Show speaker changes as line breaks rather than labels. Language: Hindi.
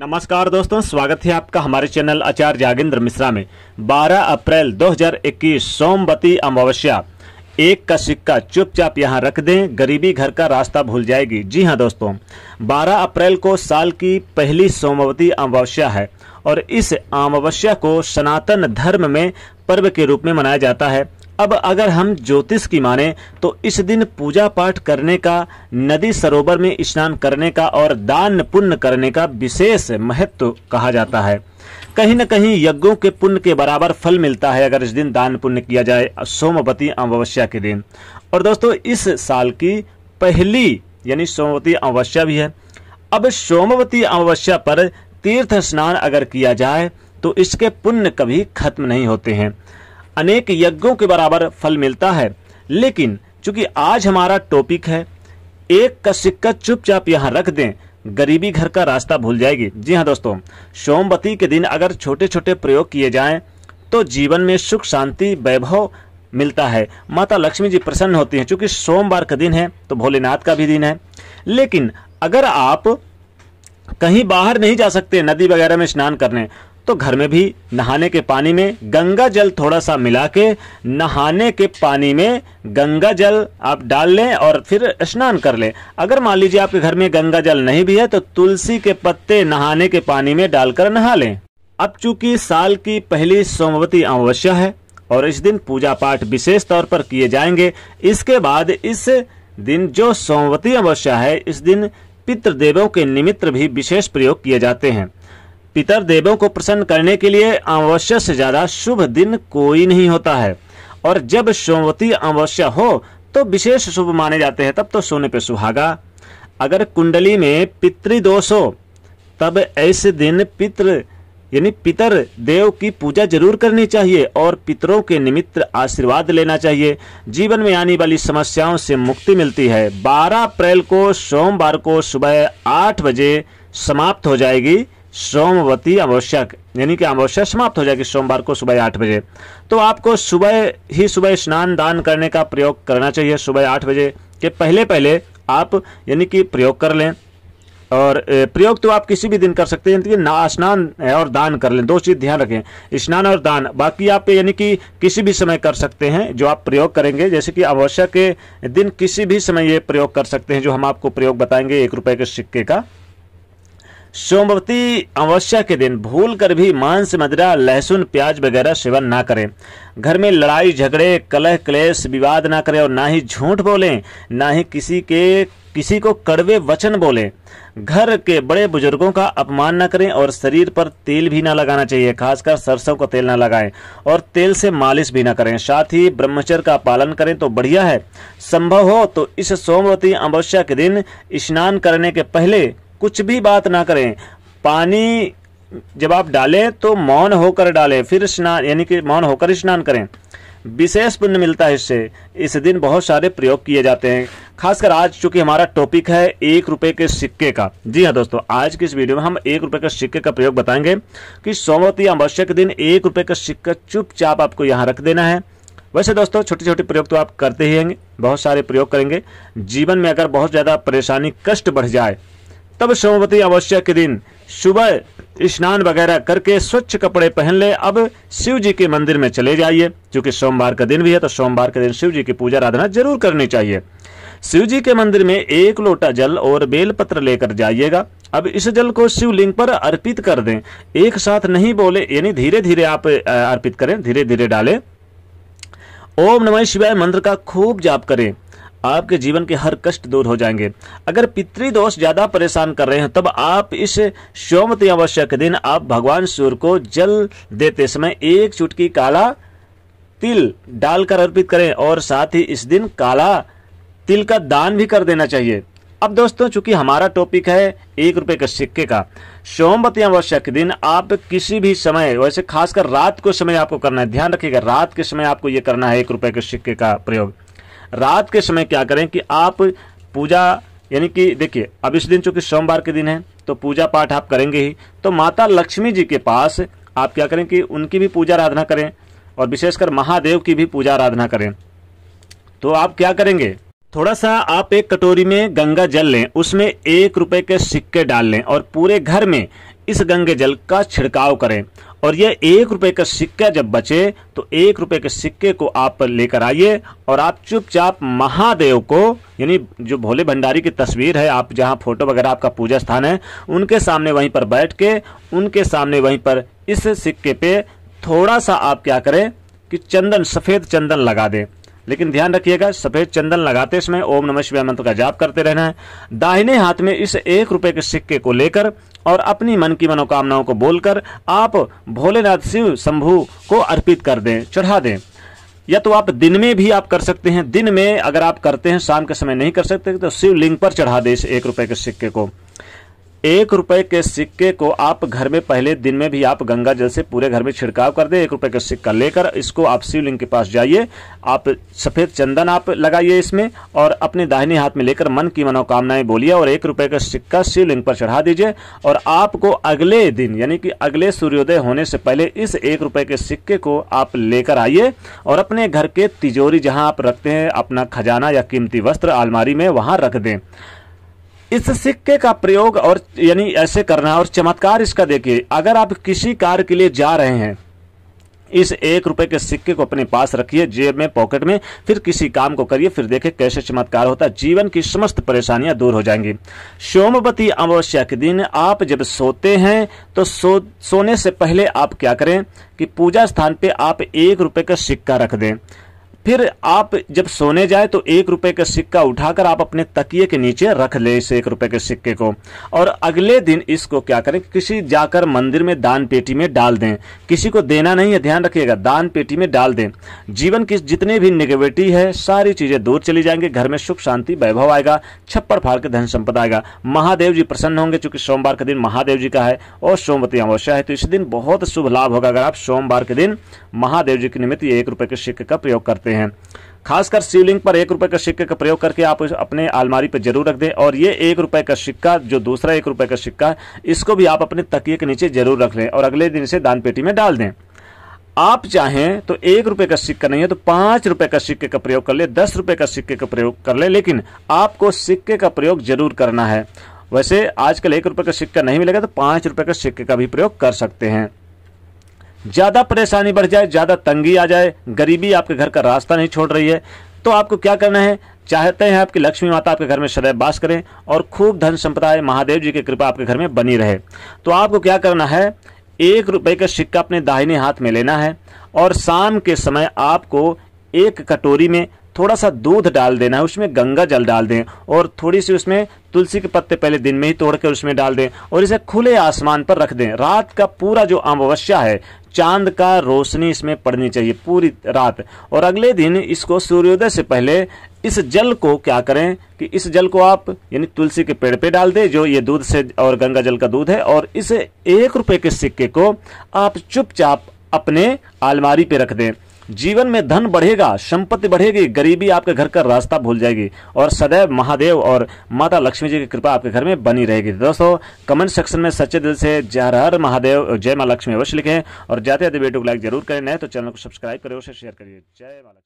नमस्कार दोस्तों स्वागत है आपका हमारे चैनल आचार्य जागेंद्र मिश्रा में 12 अप्रैल 2021 सोमवती अमावस्या एक का सिक्का चुपचाप यहां रख दें गरीबी घर का रास्ता भूल जाएगी जी हां दोस्तों 12 अप्रैल को साल की पहली सोमवती अमावस्या है और इस अमावस्या को सनातन धर्म में पर्व के रूप में मनाया जाता है अब अगर हम ज्योतिष की माने तो इस दिन पूजा पाठ करने का नदी सरोवर में स्नान करने का और दान पुण्य करने का विशेष महत्व कहा जाता है कहीं न कहीं यज्ञों के पुण्य के बराबर फल मिलता है अगर इस दिन दान पुण्य किया जाए सोमवती अमावस्या के दिन और दोस्तों इस साल की पहली यानी सोमवती अमावस्या भी है अब सोमवती अमावस्या पर तीर्थ स्नान अगर किया जाए तो इसके पुण्य कभी खत्म नहीं होते हैं अनेक यज्ञों के बराबर फल मिलता है लेकिन चूंकि आज हमारा टॉपिक है एक का सिक्का चुपचाप यहाँ रख दें गरीबी घर का रास्ता भूल जाएगी जी हाँ दोस्तों सोमवती के दिन अगर छोटे छोटे प्रयोग किए जाएं तो जीवन में सुख शांति वैभव मिलता है माता लक्ष्मी जी प्रसन्न होती हैं चूंकि सोमवार का दिन है तो भोलेनाथ का भी दिन है लेकिन अगर आप कहीं बाहर नहीं जा सकते नदी वगैरह में स्नान करने तो घर में भी नहाने के पानी में गंगा जल थोड़ा सा मिला के नहाने के पानी में गंगा जल आप डाल लें और फिर स्नान कर लें अगर मान लीजिए आपके घर में गंगा जल नहीं भी है तो तुलसी के पत्ते नहाने के पानी में डालकर नहा लें अब चूंकि साल की पहली सोमवती अमावस्या है और इस दिन पूजा पाठ विशेष तौर पर किए जाएंगे इसके बाद इस दिन जो सोमवती अमावस्या है इस दिन पितृदेवों के निमित्त भी विशेष प्रयोग किए जाते हैं पितर देवों को प्रसन्न करने के लिए अमावस्या से ज्यादा शुभ दिन कोई नहीं होता है और जब सोमवती अमावस्या हो तो विशेष शुभ माने जाते हैं तब तो सोने पे सुहागा अगर कुंडली में पितृदोष हो तब ऐसे दिन पितृ यानी पितर देव की पूजा जरूर करनी चाहिए और पितरों के निमित्त आशीर्वाद लेना चाहिए जीवन में आने वाली समस्याओं से मुक्ति मिलती है 12 अप्रैल को सोमवार को सुबह 8 बजे समाप्त हो जाएगी सोमवती अमावस्या यानी कि अमावस्या समाप्त हो जाएगी सोमवार को सुबह आठ बजे तो आपको सुबह ही सुबह स्नान दान करने का प्रयोग करना चाहिए सुबह आठ बजे के पहले पहले आप यानी कि प्रयोग कर लें और प्रयोग तो आप किसी भी दिन कर सकते हैं यानी स्नान और दान कर लें दो चीज़ ध्यान रखें स्नान और दान बाकी आप यानी कि किसी भी समय कर सकते हैं जो आप प्रयोग करेंगे जैसे कि अमावस्या के दिन किसी भी समय ये प्रयोग कर सकते हैं जो हम आपको प्रयोग बताएंगे एक रुपये के सिक्के का सोमवती अमावस्या के दिन भूल कर भी मांस मदिरा लहसुन प्याज वगैरह सेवन ना करें घर में लड़ाई झगड़े कलह क्लेश विवाद ना करें और ना ही झूठ बोलें ना ही किसी के किसी को कड़वे वचन बोलें घर के बड़े बुजुर्गों का अपमान ना करें और शरीर पर तेल भी ना लगाना चाहिए खासकर सरसों का तेल ना लगाएं और तेल से मालिश भी ना करें साथ ही ब्रह्मचर्य का पालन करें तो बढ़िया है संभव हो तो इस सोमवती अमावस्या के दिन स्नान करने के पहले कुछ भी बात ना करें पानी जब आप डालें तो मौन होकर डालें फिर स्नान यानी कि मौन होकर स्नान करें विशेष पुण्य मिलता है इससे इस दिन बहुत सारे प्रयोग किए जाते हैं खासकर आज चूंकि हमारा टॉपिक है एक रुपए के सिक्के का जी हाँ दोस्तों आज की इस वीडियो में हम एक रुपए के सिक्के का प्रयोग बताएंगे कि सोमवती अमावस्या के दिन एक रुपए का सिक्का चुपचाप आपको यहाँ रख देना है वैसे दोस्तों छोटे छोटे प्रयोग तो आप करते ही होंगे बहुत सारे प्रयोग करेंगे जीवन में अगर बहुत ज़्यादा परेशानी कष्ट बढ़ जाए तब सोमवती अवस्या के दिन सुबह स्नान वगैरह करके स्वच्छ कपड़े पहन ले अब शिव जी के मंदिर में चले जाइए क्योंकि सोमवार का दिन भी है तो सोमवार के दिन शिव जी की पूजा आराधना जरूर करनी चाहिए शिव जी के मंदिर में एक लोटा जल और बेलपत्र लेकर जाइएगा अब इस जल को शिवलिंग पर अर्पित कर दें एक साथ नहीं बोले यानी धीरे धीरे आप अर्पित करें धीरे धीरे डालें ओम नमः शिवाय मंत्र का खूब जाप करें आपके जीवन के हर कष्ट दूर हो जाएंगे अगर पितृदोष ज्यादा परेशान कर रहे हैं तब आप इस सोमती अवश्य के दिन आप भगवान सूर्य को जल देते समय एक चुटकी काला तिल डालकर अर्पित करें और साथ ही इस दिन काला तिल का दान भी कर देना चाहिए अब दोस्तों चूंकि हमारा टॉपिक है एक रुपए के सिक्के का सोमवती अमावस्या के दिन आप किसी भी समय वैसे खासकर रात को समय आपको करना है ध्यान रखिएगा रात के समय आपको यह करना है एक रुपए के सिक्के का प्रयोग रात के समय क्या करें कि आप पूजा यानी कि देखिए अब इस दिन चूंकि सोमवार के दिन है तो पूजा पाठ आप करेंगे ही तो माता लक्ष्मी जी के पास आप क्या करें कि उनकी भी पूजा आराधना करें और विशेषकर महादेव की भी पूजा आराधना करें तो आप क्या करेंगे थोड़ा सा आप एक कटोरी में गंगा जल लें उसमें एक रुपए के सिक्के डाल लें और पूरे घर में इस गंगे जल का छिड़काव करें और यह एक रुपए का सिक्का जब बचे तो एक रुपए के सिक्के को आप लेकर आइए और आप चुपचाप महादेव को यानी जो भोले भंडारी की तस्वीर है आप जहाँ फोटो वगैरह आपका पूजा स्थान है उनके सामने वहीं पर बैठ के उनके सामने वहीं पर इस सिक्के पे थोड़ा सा आप क्या करें कि चंदन सफ़ेद चंदन लगा दें लेकिन ध्यान रखिएगा सफेद चंदन लगाते समय ओम नमः शिवाय मंत्र का जाप करते रहना है दाहिने हाथ में इस एक रुपए के सिक्के को लेकर और अपनी मन की मनोकामनाओं को बोलकर आप भोलेनाथ शिव शंभु को अर्पित कर दें चढ़ा दें या तो आप दिन में भी आप कर सकते हैं दिन में अगर आप करते हैं शाम के समय नहीं कर सकते तो शिवलिंग पर चढ़ा दें इस एक रुपए के सिक्के को एक रुपए के सिक्के को आप घर में पहले दिन में भी आप गंगा जल से पूरे घर में छिड़काव कर दें एक रुपए का सिक्का लेकर इसको आप शिवलिंग के पास जाइए आप सफेद चंदन आप लगाइए इसमें और अपने दाहिने हाथ में लेकर मन की मनोकामनाएं बोलिए और एक रुपए का सिक्का शिवलिंग पर चढ़ा दीजिए और आपको अगले दिन यानी कि अगले सूर्योदय होने से पहले इस एक रुपए के सिक्के को आप लेकर आइए और अपने घर के तिजोरी जहां आप रखते हैं अपना खजाना या कीमती वस्त्र आलमारी में वहां रख दें इस सिक्के का प्रयोग और यानी ऐसे करना और चमत्कार इसका देखिए अगर आप किसी कार्य के लिए जा रहे हैं इस एक रुपए के सिक्के को अपने पास रखिए जेब में पॉकेट में फिर किसी काम को करिए फिर देखें कैसे चमत्कार होता है जीवन की समस्त परेशानियां दूर हो जाएंगी सोमवती अमावस्या के दिन आप जब सोते हैं तो सो सोने से पहले आप क्या करें कि पूजा स्थान पे आप एक रुपए का सिक्का रख दें फिर आप जब सोने जाए तो एक रुपए का सिक्का उठाकर आप अपने तकिए के नीचे रख ले इस एक रुपए के सिक्के को और अगले दिन इसको क्या करें किसी जाकर मंदिर में दान पेटी में डाल दें किसी को देना नहीं है ध्यान रखिएगा दान पेटी में डाल दें जीवन की जितने भी निगेटिव है सारी चीजें दूर चली जाएंगी घर में सुख शांति वैभव आएगा छप्पर फाड़ के धन संपदा आएगा महादेव जी प्रसन्न होंगे चूंकि सोमवार के दिन महादेव जी का है और सोमवती अमावस्या है तो इस दिन बहुत शुभ लाभ होगा अगर आप सोमवार के दिन महादेव जी के निमित्त एक रुपए के सिक्के का प्रयोग करते हैं हैं खासकर शिवलिंग पर एक रुपए का सिक्के का प्रयोग करके आप अपने अलमारी पर जरूर रख दें और ये एक रुपए का सिक्का जो दूसरा एक रुपए का सिक्का इसको भी आप अपने तकिए के नीचे जरूर रख लें और अगले दिन इसे दान पेटी में डाल दें आप चाहें तो एक रुपए का सिक्का नहीं है तो पांच रुपए का सिक्के का प्रयोग कर ले दस रुपए का सिक्के का प्रयोग कर ले लेकिन आपको सिक्के का प्रयोग जरूर करना है वैसे आजकल एक रुपए का सिक्का नहीं मिलेगा तो पांच रुपए का सिक्के का भी प्रयोग कर सकते हैं ज़्यादा परेशानी बढ़ जाए ज़्यादा तंगी आ जाए गरीबी आपके घर का रास्ता नहीं छोड़ रही है तो आपको क्या करना है चाहते हैं आपकी लक्ष्मी माता आपके घर में सदैव वास करें और खूब धन संपदा महादेव जी की कृपा आपके घर में बनी रहे तो आपको क्या करना है एक रुपए का सिक्का अपने दाहिने हाथ में लेना है और शाम के समय आपको एक कटोरी में थोड़ा सा दूध डाल देना है उसमें गंगा जल डाल दें और थोड़ी सी उसमें तुलसी के पत्ते पहले दिन में ही तोड़ कर उसमें डाल दें और इसे खुले आसमान पर रख दें रात का पूरा जो अमावस्या है चांद का रोशनी इसमें पड़नी चाहिए पूरी रात और अगले दिन इसको सूर्योदय से पहले इस जल को क्या करें कि इस जल को आप यानी तुलसी के पेड़ पे डाल दें जो ये दूध से और गंगा जल का दूध है और इस एक रुपए के सिक्के को आप चुपचाप अपने अलमारी पे रख दें जीवन में धन बढ़ेगा संपत्ति बढ़ेगी गरीबी आपके घर का रास्ता भूल जाएगी और सदैव महादेव और माता लक्ष्मी जी की कृपा आपके घर में बनी रहेगी तो दोस्तों कमेंट सेक्शन में सच्चे दिल से जय हर महादेव जय माँ लक्ष्मी अवश्य लिखें और जाते जाते वीडियो को लाइक जरूर करें नए तो चैनल को सब्सक्राइब करें उसे शेयर करिए जय माँ